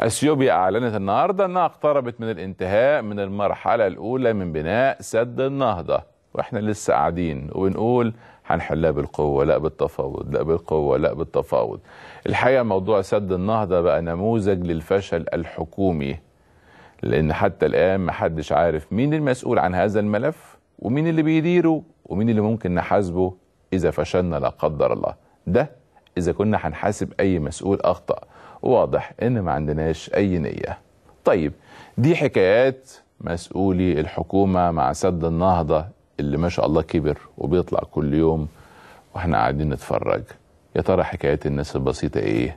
اثيوبيا اعلنت النهارده انها اقتربت من الانتهاء من المرحله الاولى من بناء سد النهضه واحنا لسه قاعدين وبنقول هنحلها بالقوه لا بالتفاوض لا بالقوه لا بالتفاوض الحقيقه موضوع سد النهضه بقى نموذج للفشل الحكومي لان حتى الان محدش عارف مين المسؤول عن هذا الملف ومين اللي بيديره ومين اللي ممكن نحاسبه اذا فشلنا لا قدر الله ده اذا كنا هنحاسب اي مسؤول اخطا واضح ان ما عندناش اي نيه طيب دي حكايات مسؤولي الحكومه مع سد النهضه اللي ما شاء الله كبر وبيطلع كل يوم واحنا قاعدين نتفرج يا ترى حكايات الناس البسيطه ايه